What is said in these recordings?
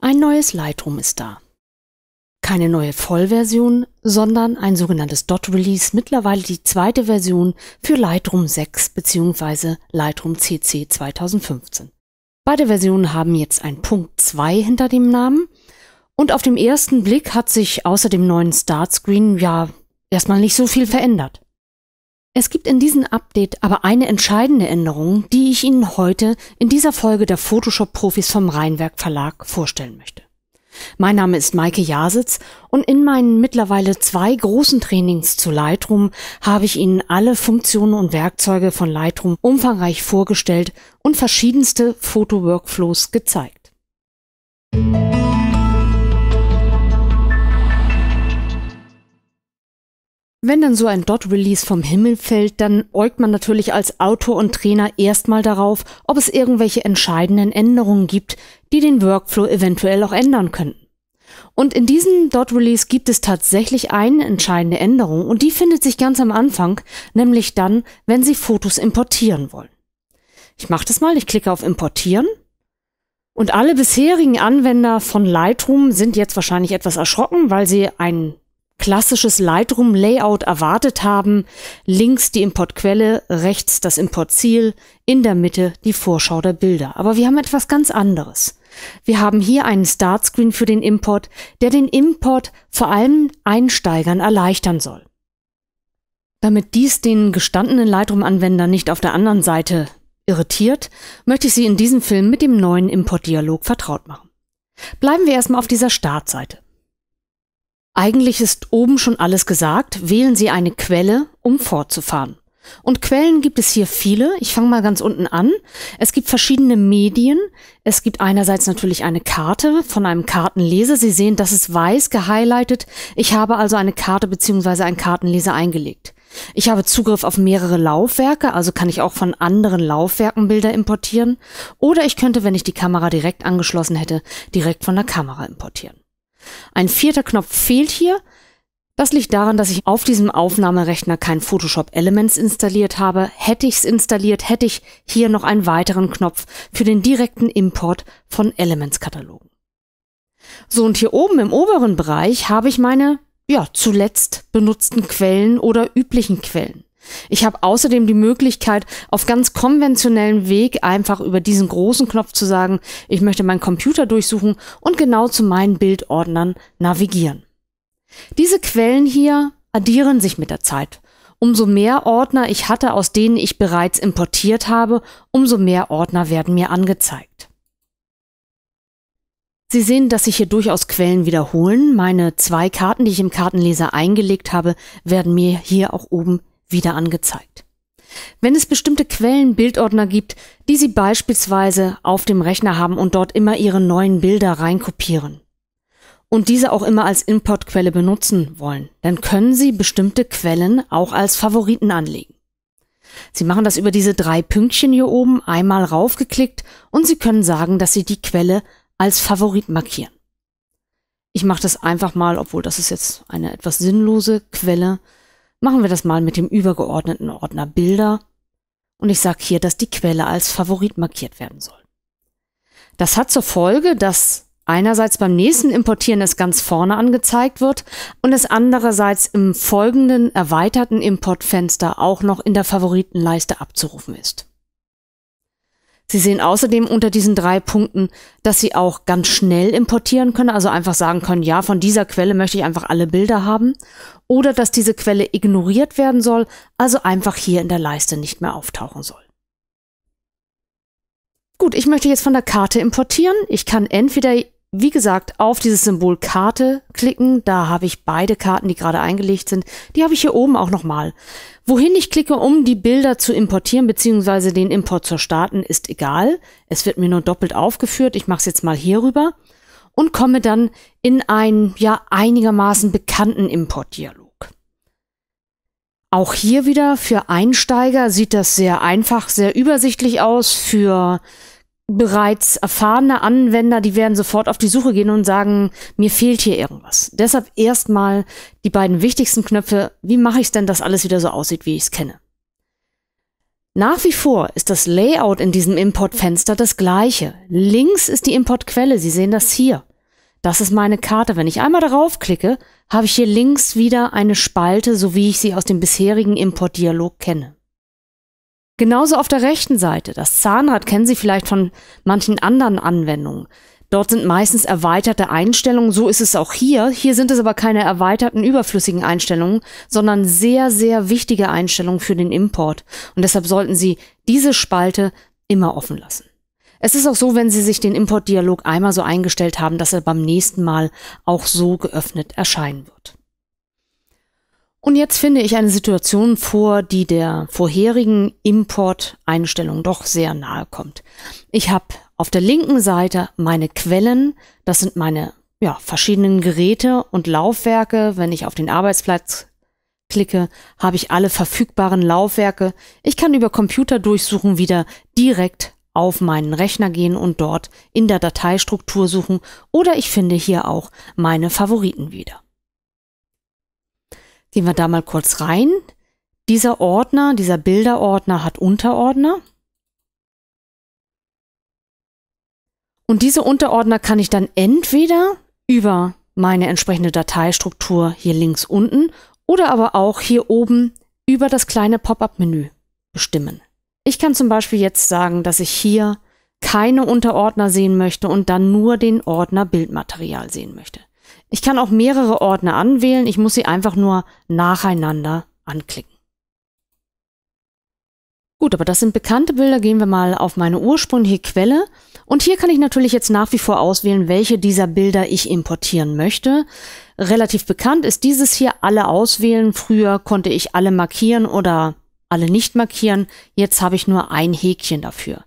Ein neues Lightroom ist da. Keine neue Vollversion, sondern ein sogenanntes Dot Release, mittlerweile die zweite Version für Lightroom 6 bzw. Lightroom CC 2015. Beide Versionen haben jetzt ein Punkt 2 hinter dem Namen. Und auf dem ersten Blick hat sich außer dem neuen Startscreen ja erstmal nicht so viel verändert. Es gibt in diesem Update aber eine entscheidende Änderung, die ich Ihnen heute in dieser Folge der Photoshop-Profis vom Rheinwerk Verlag vorstellen möchte. Mein Name ist Maike Jasitz und in meinen mittlerweile zwei großen Trainings zu Lightroom habe ich Ihnen alle Funktionen und Werkzeuge von Lightroom umfangreich vorgestellt und verschiedenste Foto-Workflows gezeigt. Musik Wenn dann so ein Dot-Release vom Himmel fällt, dann äugt man natürlich als Autor und Trainer erstmal darauf, ob es irgendwelche entscheidenden Änderungen gibt, die den Workflow eventuell auch ändern könnten. Und in diesem Dot-Release gibt es tatsächlich eine entscheidende Änderung und die findet sich ganz am Anfang, nämlich dann, wenn Sie Fotos importieren wollen. Ich mache das mal, ich klicke auf Importieren und alle bisherigen Anwender von Lightroom sind jetzt wahrscheinlich etwas erschrocken, weil sie einen klassisches Lightroom-Layout erwartet haben. Links die Importquelle, rechts das Importziel, in der Mitte die Vorschau der Bilder. Aber wir haben etwas ganz anderes. Wir haben hier einen Startscreen für den Import, der den Import vor allem Einsteigern erleichtern soll. Damit dies den gestandenen Lightroom-Anwender nicht auf der anderen Seite irritiert, möchte ich Sie in diesem Film mit dem neuen Importdialog vertraut machen. Bleiben wir erstmal auf dieser Startseite. Eigentlich ist oben schon alles gesagt. Wählen Sie eine Quelle, um fortzufahren. Und Quellen gibt es hier viele. Ich fange mal ganz unten an. Es gibt verschiedene Medien. Es gibt einerseits natürlich eine Karte von einem Kartenleser. Sie sehen, das ist weiß gehighlightet. Ich habe also eine Karte bzw. einen Kartenleser eingelegt. Ich habe Zugriff auf mehrere Laufwerke, also kann ich auch von anderen Laufwerken Bilder importieren. Oder ich könnte, wenn ich die Kamera direkt angeschlossen hätte, direkt von der Kamera importieren. Ein vierter Knopf fehlt hier. Das liegt daran, dass ich auf diesem Aufnahmerechner kein Photoshop Elements installiert habe. Hätte ich es installiert, hätte ich hier noch einen weiteren Knopf für den direkten Import von Elements-Katalogen. So, und hier oben im oberen Bereich habe ich meine, ja, zuletzt benutzten Quellen oder üblichen Quellen. Ich habe außerdem die Möglichkeit, auf ganz konventionellen Weg einfach über diesen großen Knopf zu sagen, ich möchte meinen Computer durchsuchen und genau zu meinen Bildordnern navigieren. Diese Quellen hier addieren sich mit der Zeit. Umso mehr Ordner ich hatte, aus denen ich bereits importiert habe, umso mehr Ordner werden mir angezeigt. Sie sehen, dass sich hier durchaus Quellen wiederholen. Meine zwei Karten, die ich im Kartenleser eingelegt habe, werden mir hier auch oben wieder angezeigt. Wenn es bestimmte Quellenbildordner gibt, die Sie beispielsweise auf dem Rechner haben und dort immer Ihre neuen Bilder reinkopieren und diese auch immer als Importquelle benutzen wollen, dann können Sie bestimmte Quellen auch als Favoriten anlegen. Sie machen das über diese drei Pünktchen hier oben einmal raufgeklickt und Sie können sagen, dass Sie die Quelle als Favorit markieren. Ich mache das einfach mal, obwohl das ist jetzt eine etwas sinnlose Quelle, Machen wir das mal mit dem übergeordneten Ordner Bilder und ich sage hier, dass die Quelle als Favorit markiert werden soll. Das hat zur Folge, dass einerseits beim nächsten Importieren es ganz vorne angezeigt wird und es andererseits im folgenden erweiterten Importfenster auch noch in der Favoritenleiste abzurufen ist. Sie sehen außerdem unter diesen drei Punkten, dass Sie auch ganz schnell importieren können, also einfach sagen können, ja, von dieser Quelle möchte ich einfach alle Bilder haben. Oder dass diese Quelle ignoriert werden soll, also einfach hier in der Leiste nicht mehr auftauchen soll. Gut, ich möchte jetzt von der Karte importieren. Ich kann entweder wie gesagt, auf dieses Symbol Karte klicken. Da habe ich beide Karten, die gerade eingelegt sind. Die habe ich hier oben auch nochmal. Wohin ich klicke, um die Bilder zu importieren bzw. den Import zu starten, ist egal. Es wird mir nur doppelt aufgeführt. Ich mache es jetzt mal hier rüber und komme dann in einen ja einigermaßen bekannten Importdialog. Auch hier wieder für Einsteiger sieht das sehr einfach, sehr übersichtlich aus. Für bereits erfahrene Anwender, die werden sofort auf die Suche gehen und sagen, mir fehlt hier irgendwas. Deshalb erstmal die beiden wichtigsten Knöpfe, wie mache ich es denn, dass alles wieder so aussieht, wie ich es kenne. Nach wie vor ist das Layout in diesem Importfenster das gleiche. Links ist die Importquelle, Sie sehen das hier. Das ist meine Karte. Wenn ich einmal darauf klicke, habe ich hier links wieder eine Spalte, so wie ich sie aus dem bisherigen Importdialog kenne. Genauso auf der rechten Seite. Das Zahnrad kennen Sie vielleicht von manchen anderen Anwendungen. Dort sind meistens erweiterte Einstellungen, so ist es auch hier. Hier sind es aber keine erweiterten überflüssigen Einstellungen, sondern sehr, sehr wichtige Einstellungen für den Import. Und deshalb sollten Sie diese Spalte immer offen lassen. Es ist auch so, wenn Sie sich den Importdialog einmal so eingestellt haben, dass er beim nächsten Mal auch so geöffnet erscheinen wird. Und jetzt finde ich eine Situation vor, die der vorherigen Import-Einstellung doch sehr nahe kommt. Ich habe auf der linken Seite meine Quellen, das sind meine ja, verschiedenen Geräte und Laufwerke. Wenn ich auf den Arbeitsplatz klicke, habe ich alle verfügbaren Laufwerke. Ich kann über Computer durchsuchen wieder direkt auf meinen Rechner gehen und dort in der Dateistruktur suchen oder ich finde hier auch meine Favoriten wieder. Gehen wir da mal kurz rein. Dieser Ordner, dieser Bilderordner hat Unterordner. Und diese Unterordner kann ich dann entweder über meine entsprechende Dateistruktur hier links unten oder aber auch hier oben über das kleine Pop-up-Menü bestimmen. Ich kann zum Beispiel jetzt sagen, dass ich hier keine Unterordner sehen möchte und dann nur den Ordner Bildmaterial sehen möchte. Ich kann auch mehrere Ordner anwählen. Ich muss sie einfach nur nacheinander anklicken. Gut, aber das sind bekannte Bilder. Gehen wir mal auf meine ursprüngliche Quelle. Und hier kann ich natürlich jetzt nach wie vor auswählen, welche dieser Bilder ich importieren möchte. Relativ bekannt ist dieses hier, alle auswählen. Früher konnte ich alle markieren oder alle nicht markieren. Jetzt habe ich nur ein Häkchen dafür.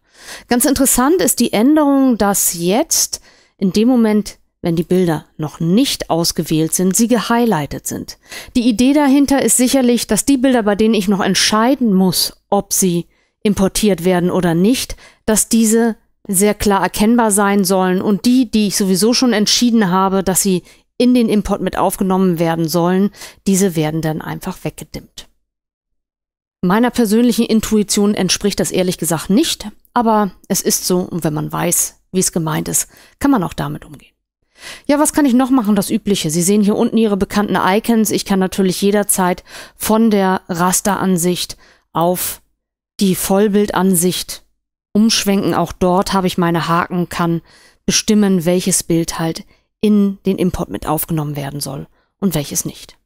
Ganz interessant ist die Änderung, dass jetzt in dem Moment wenn die Bilder noch nicht ausgewählt sind, sie gehighlightet sind. Die Idee dahinter ist sicherlich, dass die Bilder, bei denen ich noch entscheiden muss, ob sie importiert werden oder nicht, dass diese sehr klar erkennbar sein sollen und die, die ich sowieso schon entschieden habe, dass sie in den Import mit aufgenommen werden sollen, diese werden dann einfach weggedimmt. Meiner persönlichen Intuition entspricht das ehrlich gesagt nicht, aber es ist so und wenn man weiß, wie es gemeint ist, kann man auch damit umgehen. Ja, was kann ich noch machen? Das Übliche. Sie sehen hier unten Ihre bekannten Icons. Ich kann natürlich jederzeit von der Rasteransicht auf die Vollbildansicht umschwenken. Auch dort habe ich meine Haken, kann bestimmen, welches Bild halt in den Import mit aufgenommen werden soll und welches nicht.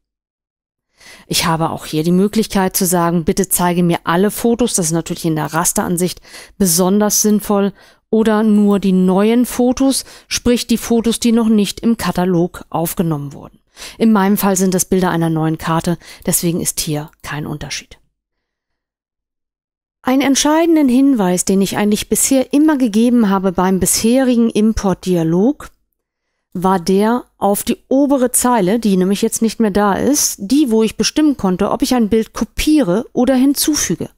Ich habe auch hier die Möglichkeit zu sagen, bitte zeige mir alle Fotos, das ist natürlich in der Rasteransicht besonders sinnvoll oder nur die neuen Fotos, sprich die Fotos, die noch nicht im Katalog aufgenommen wurden. In meinem Fall sind das Bilder einer neuen Karte, deswegen ist hier kein Unterschied. Ein entscheidenden Hinweis, den ich eigentlich bisher immer gegeben habe beim bisherigen Importdialog, war der auf die obere Zeile, die nämlich jetzt nicht mehr da ist, die, wo ich bestimmen konnte, ob ich ein Bild kopiere oder hinzufüge.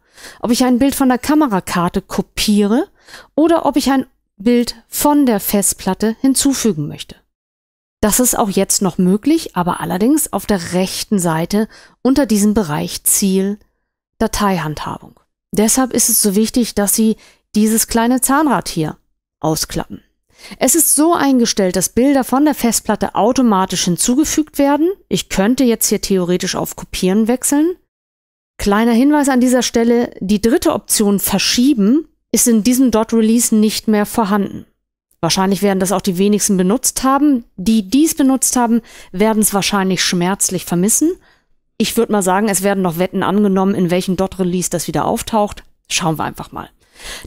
Ob ich ein Bild von der Kamerakarte kopiere oder ob ich ein Bild von der Festplatte hinzufügen möchte. Das ist auch jetzt noch möglich, aber allerdings auf der rechten Seite unter diesem Bereich Ziel Dateihandhabung. Deshalb ist es so wichtig, dass Sie dieses kleine Zahnrad hier ausklappen. Es ist so eingestellt, dass Bilder von der Festplatte automatisch hinzugefügt werden. Ich könnte jetzt hier theoretisch auf Kopieren wechseln. Kleiner Hinweis an dieser Stelle, die dritte Option verschieben ist in diesem Dot-Release nicht mehr vorhanden. Wahrscheinlich werden das auch die wenigsten benutzt haben. Die, die es benutzt haben, werden es wahrscheinlich schmerzlich vermissen. Ich würde mal sagen, es werden noch Wetten angenommen, in welchem Dot-Release das wieder auftaucht. Schauen wir einfach mal.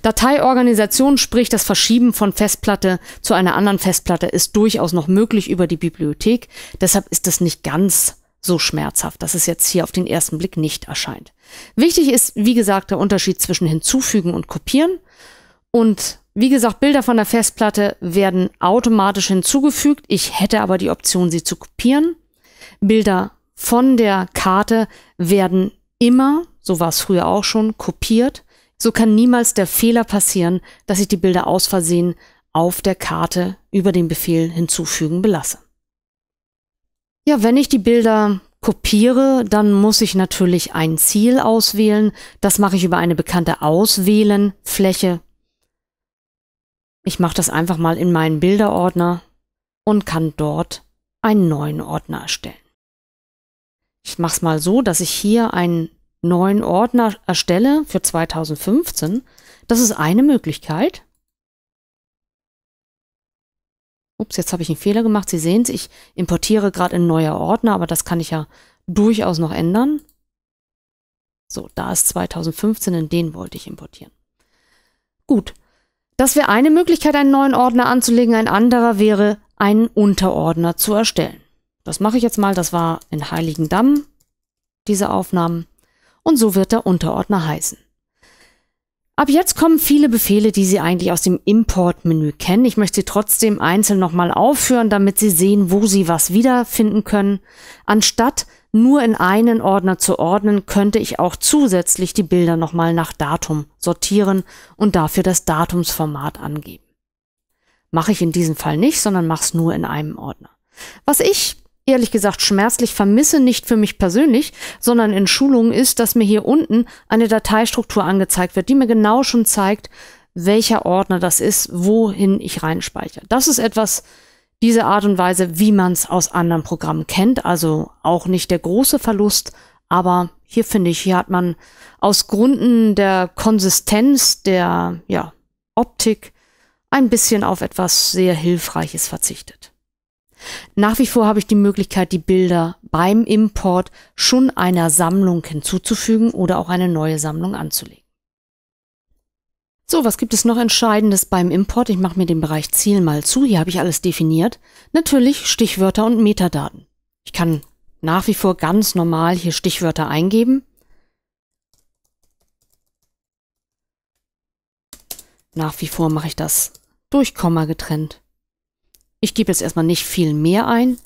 Dateiorganisation, sprich das Verschieben von Festplatte zu einer anderen Festplatte, ist durchaus noch möglich über die Bibliothek. Deshalb ist das nicht ganz so schmerzhaft, dass es jetzt hier auf den ersten Blick nicht erscheint. Wichtig ist, wie gesagt, der Unterschied zwischen hinzufügen und kopieren. Und wie gesagt, Bilder von der Festplatte werden automatisch hinzugefügt. Ich hätte aber die Option, sie zu kopieren. Bilder von der Karte werden immer, so war es früher auch schon, kopiert. So kann niemals der Fehler passieren, dass ich die Bilder aus Versehen auf der Karte über den Befehl hinzufügen belasse. Ja, wenn ich die Bilder kopiere, dann muss ich natürlich ein Ziel auswählen. Das mache ich über eine bekannte Auswählen-Fläche. Ich mache das einfach mal in meinen Bilderordner und kann dort einen neuen Ordner erstellen. Ich mache es mal so, dass ich hier einen neuen Ordner erstelle für 2015. Das ist eine Möglichkeit. ups, jetzt habe ich einen Fehler gemacht. Sie sehen es, ich importiere gerade in neuer Ordner, aber das kann ich ja durchaus noch ändern. So, da ist 2015, in den wollte ich importieren. Gut, das wäre eine Möglichkeit, einen neuen Ordner anzulegen. Ein anderer wäre, einen Unterordner zu erstellen. Das mache ich jetzt mal. Das war in Heiligendamm, diese Aufnahmen. Und so wird der Unterordner heißen. Ab jetzt kommen viele Befehle, die Sie eigentlich aus dem Import-Menü kennen. Ich möchte sie trotzdem einzeln nochmal aufführen, damit Sie sehen, wo Sie was wiederfinden können. Anstatt nur in einen Ordner zu ordnen, könnte ich auch zusätzlich die Bilder nochmal nach Datum sortieren und dafür das Datumsformat angeben. Mache ich in diesem Fall nicht, sondern mache es nur in einem Ordner. Was ich ehrlich gesagt schmerzlich vermisse, nicht für mich persönlich, sondern in Schulungen ist, dass mir hier unten eine Dateistruktur angezeigt wird, die mir genau schon zeigt, welcher Ordner das ist, wohin ich reinspeichere. Das ist etwas, diese Art und Weise, wie man es aus anderen Programmen kennt, also auch nicht der große Verlust, aber hier finde ich, hier hat man aus Gründen der Konsistenz, der ja, Optik ein bisschen auf etwas sehr Hilfreiches verzichtet. Nach wie vor habe ich die Möglichkeit, die Bilder beim Import schon einer Sammlung hinzuzufügen oder auch eine neue Sammlung anzulegen. So, was gibt es noch Entscheidendes beim Import? Ich mache mir den Bereich Ziel mal zu. Hier habe ich alles definiert. Natürlich Stichwörter und Metadaten. Ich kann nach wie vor ganz normal hier Stichwörter eingeben. Nach wie vor mache ich das durch Komma getrennt. Ich gebe jetzt erstmal nicht viel mehr ein.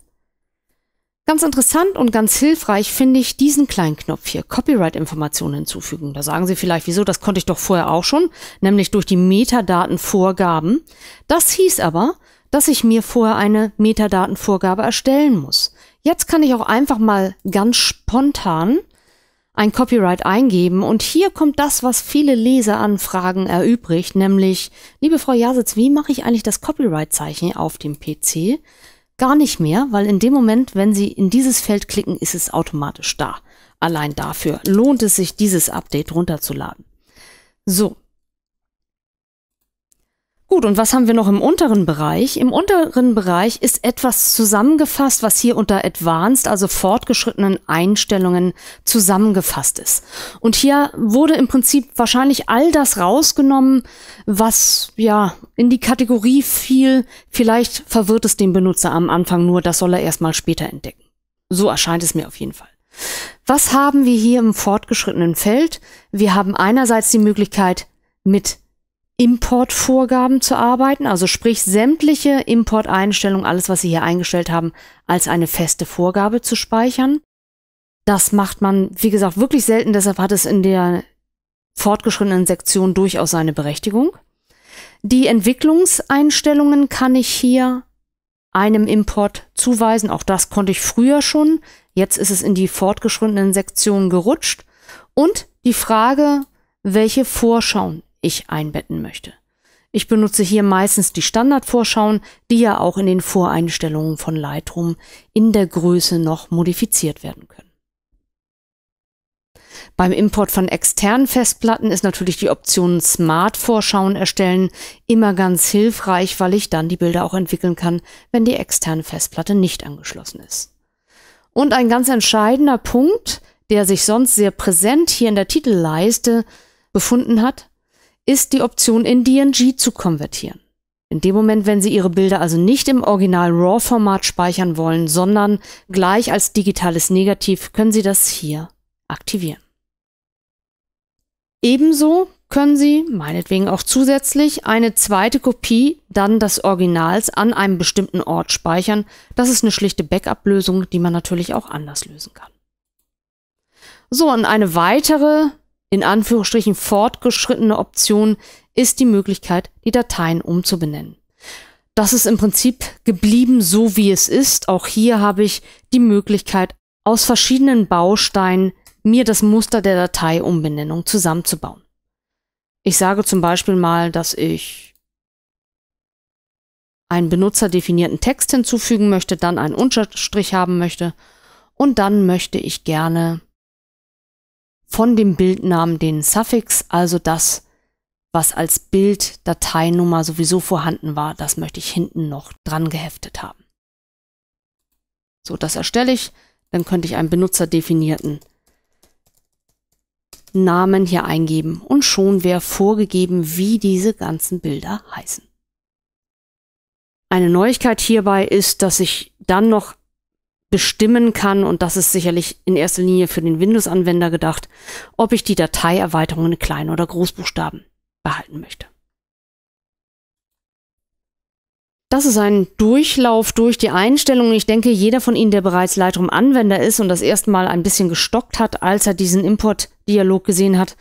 Ganz interessant und ganz hilfreich finde ich diesen kleinen Knopf hier, Copyright-Informationen hinzufügen. Da sagen Sie vielleicht, wieso, das konnte ich doch vorher auch schon, nämlich durch die Metadatenvorgaben. Das hieß aber, dass ich mir vorher eine Metadatenvorgabe erstellen muss. Jetzt kann ich auch einfach mal ganz spontan ein Copyright eingeben und hier kommt das, was viele Leseranfragen erübrigt, nämlich, liebe Frau Jasitz, wie mache ich eigentlich das Copyright-Zeichen auf dem PC? Gar nicht mehr, weil in dem Moment, wenn Sie in dieses Feld klicken, ist es automatisch da. Allein dafür lohnt es sich, dieses Update runterzuladen. So, Gut, und was haben wir noch im unteren Bereich? Im unteren Bereich ist etwas zusammengefasst, was hier unter Advanced, also fortgeschrittenen Einstellungen, zusammengefasst ist. Und hier wurde im Prinzip wahrscheinlich all das rausgenommen, was ja in die Kategorie fiel. Vielleicht verwirrt es den Benutzer am Anfang nur, das soll er erstmal später entdecken. So erscheint es mir auf jeden Fall. Was haben wir hier im fortgeschrittenen Feld? Wir haben einerseits die Möglichkeit, mit Importvorgaben zu arbeiten, also sprich sämtliche Importeinstellungen, alles was Sie hier eingestellt haben, als eine feste Vorgabe zu speichern. Das macht man, wie gesagt, wirklich selten, deshalb hat es in der fortgeschrittenen Sektion durchaus seine Berechtigung. Die Entwicklungseinstellungen kann ich hier einem Import zuweisen. Auch das konnte ich früher schon. Jetzt ist es in die fortgeschrittenen Sektionen gerutscht. Und die Frage, welche Vorschauen ich einbetten möchte. Ich benutze hier meistens die Standardvorschauen, die ja auch in den Voreinstellungen von Lightroom in der Größe noch modifiziert werden können. Beim Import von externen Festplatten ist natürlich die Option Smart Vorschauen erstellen immer ganz hilfreich, weil ich dann die Bilder auch entwickeln kann, wenn die externe Festplatte nicht angeschlossen ist. Und ein ganz entscheidender Punkt, der sich sonst sehr präsent hier in der Titelleiste befunden hat, ist die Option in DNG zu konvertieren. In dem Moment, wenn Sie Ihre Bilder also nicht im Original RAW-Format speichern wollen, sondern gleich als digitales Negativ, können Sie das hier aktivieren. Ebenso können Sie, meinetwegen auch zusätzlich, eine zweite Kopie dann des Originals an einem bestimmten Ort speichern. Das ist eine schlichte Backup-Lösung, die man natürlich auch anders lösen kann. So, und eine weitere in Anführungsstrichen fortgeschrittene Option ist die Möglichkeit, die Dateien umzubenennen. Das ist im Prinzip geblieben so, wie es ist. Auch hier habe ich die Möglichkeit, aus verschiedenen Bausteinen mir das Muster der Dateiumbenennung zusammenzubauen. Ich sage zum Beispiel mal, dass ich einen benutzerdefinierten Text hinzufügen möchte, dann einen Unterstrich haben möchte und dann möchte ich gerne von dem Bildnamen den Suffix, also das, was als Bilddateinummer sowieso vorhanden war, das möchte ich hinten noch dran geheftet haben. So, das erstelle ich. Dann könnte ich einen benutzerdefinierten Namen hier eingeben und schon wäre vorgegeben, wie diese ganzen Bilder heißen. Eine Neuigkeit hierbei ist, dass ich dann noch bestimmen kann, und das ist sicherlich in erster Linie für den Windows-Anwender gedacht, ob ich die Dateierweiterung in Klein- oder Großbuchstaben behalten möchte. Das ist ein Durchlauf durch die Einstellungen. Ich denke, jeder von Ihnen, der bereits Lightroom-Anwender ist und das erste Mal ein bisschen gestockt hat, als er diesen Import-Dialog gesehen hat,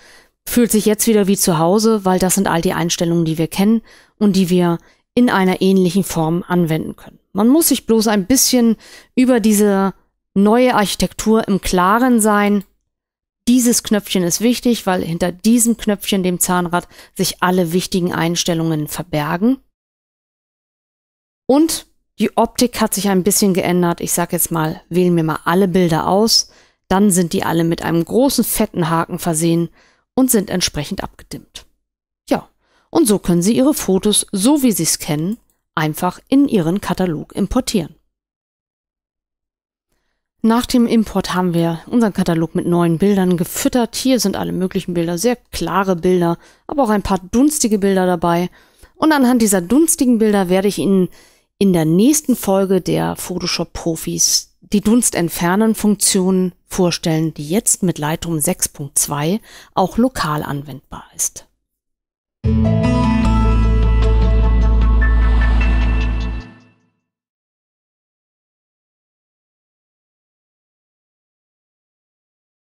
fühlt sich jetzt wieder wie zu Hause, weil das sind all die Einstellungen, die wir kennen und die wir in einer ähnlichen Form anwenden können. Man muss sich bloß ein bisschen über diese neue Architektur im Klaren sein. Dieses Knöpfchen ist wichtig, weil hinter diesem Knöpfchen, dem Zahnrad, sich alle wichtigen Einstellungen verbergen. Und die Optik hat sich ein bisschen geändert. Ich sage jetzt mal, wählen wir mal alle Bilder aus. Dann sind die alle mit einem großen fetten Haken versehen und sind entsprechend abgedimmt. Ja, und so können Sie Ihre Fotos, so wie Sie es kennen, einfach in Ihren Katalog importieren. Nach dem Import haben wir unseren Katalog mit neuen Bildern gefüttert. Hier sind alle möglichen Bilder, sehr klare Bilder, aber auch ein paar dunstige Bilder dabei. Und anhand dieser dunstigen Bilder werde ich Ihnen in der nächsten Folge der Photoshop Profis die Dunstentfernen-Funktion vorstellen, die jetzt mit Lightroom 6.2 auch lokal anwendbar ist. Musik